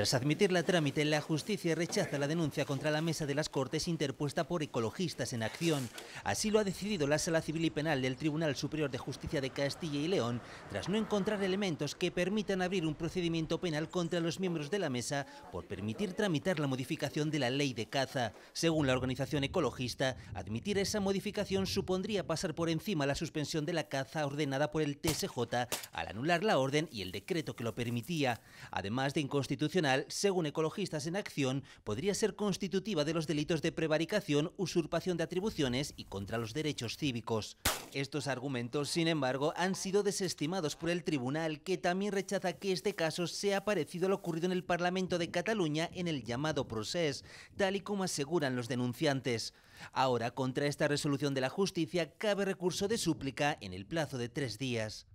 Tras admitir la trámite, la justicia rechaza la denuncia contra la mesa de las Cortes interpuesta por ecologistas en acción. Así lo ha decidido la Sala Civil y Penal del Tribunal Superior de Justicia de Castilla y León, tras no encontrar elementos que permitan abrir un procedimiento penal contra los miembros de la mesa por permitir tramitar la modificación de la ley de caza. Según la organización ecologista, admitir esa modificación supondría pasar por encima la suspensión de la caza ordenada por el TSJ al anular la orden y el decreto que lo permitía, además de inconstitucional según ecologistas en acción, podría ser constitutiva de los delitos de prevaricación, usurpación de atribuciones y contra los derechos cívicos. Estos argumentos, sin embargo, han sido desestimados por el tribunal, que también rechaza que este caso sea parecido a lo ocurrido en el Parlamento de Cataluña en el llamado procés, tal y como aseguran los denunciantes. Ahora, contra esta resolución de la justicia, cabe recurso de súplica en el plazo de tres días.